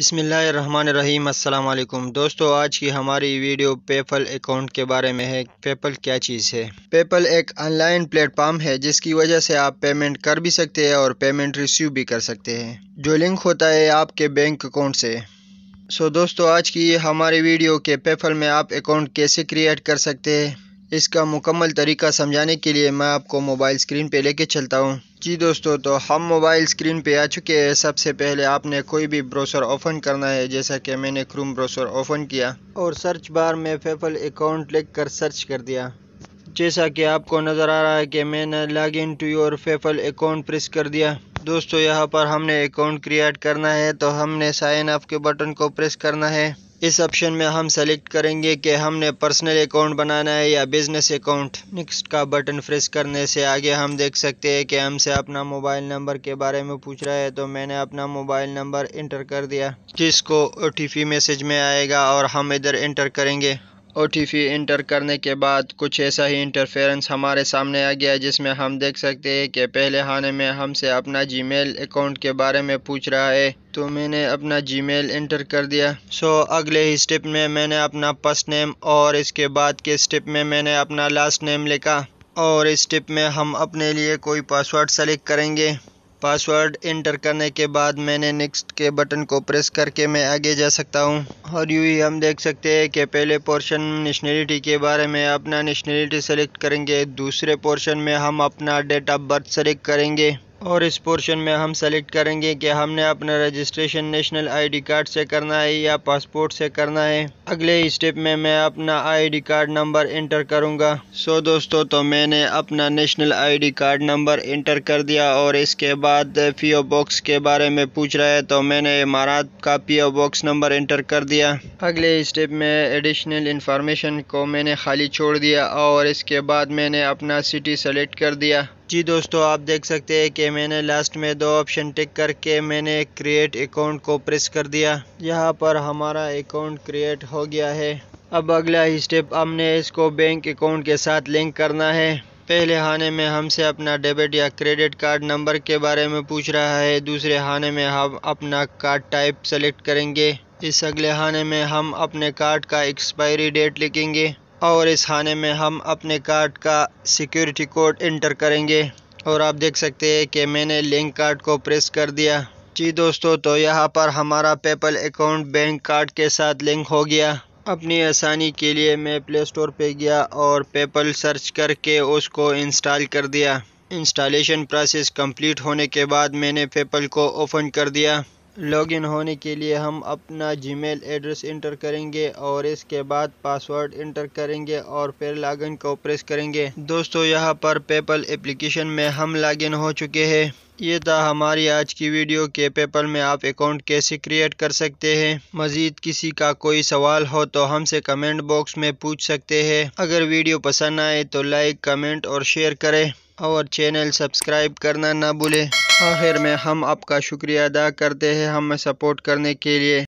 अस्सलाम वालेकुम दोस्तों आज की हमारी वीडियो पेपल अकाउंट के बारे में है पेपल क्या चीज़ है पेपल एक ऑनलाइन प्लेटफॉर्म है जिसकी वजह से आप पेमेंट कर भी सकते हैं और पेमेंट रिसीव भी कर सकते हैं जो लिंक होता है आपके बैंक अकाउंट से सो दोस्तों आज की हमारी वीडियो के पेपल में आप अकाउंट कैसे क्रिएट कर सकते हैं इसका मुकम्मल तरीका समझाने के लिए मैं आपको मोबाइल स्क्रीन पे लेके चलता हूँ जी दोस्तों तो हम मोबाइल स्क्रीन पे आ चुके हैं सबसे पहले आपने कोई भी ब्राउज़र ओपन करना है जैसा कि मैंने क्रोम ब्राउज़र ओपन किया और सर्च बार में पेपल अकाउंट लिख कर सर्च कर दिया जैसा कि आपको नज़र आ रहा है कि मैंने log in to your PayPal account press कर दिया दोस्तों यहाँ पर हमने अकाउंट क्रिएट करना है तो हमने साइन अप के बटन को प्रेस करना है इस ऑप्शन में हम सेलेक्ट करेंगे कि हमने पर्सनल अकाउंट बनाना है या बिजनेस अकाउंट नेक्स्ट का बटन प्रेस करने से आगे हम देख सकते हैं कि हमसे अपना मोबाइल नंबर के बारे में पूछ रहा है तो मैंने अपना मोबाइल नंबर इंटर कर दिया जिसको ओ मैसेज में आएगा और हम इधर इंटर करेंगे ओ इंटर करने के बाद कुछ ऐसा ही इंटरफेरेंस हमारे सामने आ गया जिसमें हम देख सकते हैं कि पहले हाने में हमसे अपना जीमेल अकाउंट के बारे में पूछ रहा है तो मैंने अपना जीमेल इंटर कर दिया सो so, अगले ही स्टेप में मैंने अपना फर्स्ट नेम और इसके बाद के स्टेप में मैंने अपना लास्ट नेम लिखा और इस स्टेप में हम अपने लिए कोई पासवर्ड सेलेक्ट करेंगे पासवर्ड इंटर करने के बाद मैंने नेक्स्ट के बटन को प्रेस करके मैं आगे जा सकता हूं और यू ही हम देख सकते हैं कि पहले पोर्शन नेशनलिटी के बारे में अपना नेशनलिटी सेलेक्ट करेंगे दूसरे पोर्शन में हम अपना डेट ऑफ बर्थ सेलेक्ट करेंगे और इस पोर्शन में हम सेलेक्ट करेंगे कि हमने अपना रजिस्ट्रेशन नेशनल आईडी कार्ड से करना है या पासपोर्ट से करना है अगले स्टेप में मैं अपना आईडी कार्ड नंबर इंटर करूंगा सो दोस्तों तो मैंने अपना national ID card number enter कर दिया और इसके बाद पीओ बॉक्स के बारे में पूछ रहा है तो मैंने इमारत का पीओ बॉक्स नंबर इंटर कर दिया अगले स्टेप में एडिशनल इंफॉर्मेशन को मैंने खाली छोड़ दिया और इसके बाद मैंने अपना सिटी सेलेक्ट कर दिया जी दोस्तों आप देख सकते हैं कि मैंने लास्ट में दो ऑप्शन टिक करके मैंने क्रिएट अकाउंट को प्रेस कर दिया यहाँ पर हमारा अकाउंट क्रिएट हो गया है अब अगला ही स्टेप हमने इसको बैंक अकाउंट के साथ लिंक करना है पहले हाने में हमसे अपना डेबिट या क्रेडिट कार्ड नंबर के बारे में पूछ रहा है दूसरे हाने में हम अपना कार्ड टाइप सेलेक्ट करेंगे इस अगले हाने में हम अपने कार्ड का एक्सपायरी डेट लिखेंगे और इस खाने में हम अपने कार्ड का सिक्योरिटी कोड इंटर करेंगे और आप देख सकते हैं कि मैंने लिंक कार्ड को प्रेस कर दिया जी दोस्तों तो यहाँ पर हमारा पेपल अकाउंट बैंक कार्ड के साथ लिंक हो गया अपनी आसानी के लिए मैं प्ले स्टोर पर गया और पेपल सर्च करके उसको इंस्टॉल कर दिया इंस्टॉलेशन प्रोसेस कंप्लीट होने के बाद मैंने पेपल को ओपन कर दिया लॉगिन होने के लिए हम अपना जीमेल एड्रेस इंटर करेंगे और इसके बाद पासवर्ड इंटर करेंगे और फिर लॉगिन को प्रेस करेंगे दोस्तों यहाँ पर पेपल एप्लीकेशन में हम लॉगिन हो चुके हैं ये था हमारी आज की वीडियो के पेपल में आप अकाउंट कैसे क्रिएट कर सकते हैं मज़ीद किसी का कोई सवाल हो तो हमसे कमेंट बॉक्स में पूछ सकते हैं अगर वीडियो पसंद आए तो लाइक कमेंट और शेयर करें और चैनल सब्सक्राइब करना ना भूलें आखिर हाँ, में हम आपका शुक्रिया अदा करते हैं हमें सपोर्ट करने के लिए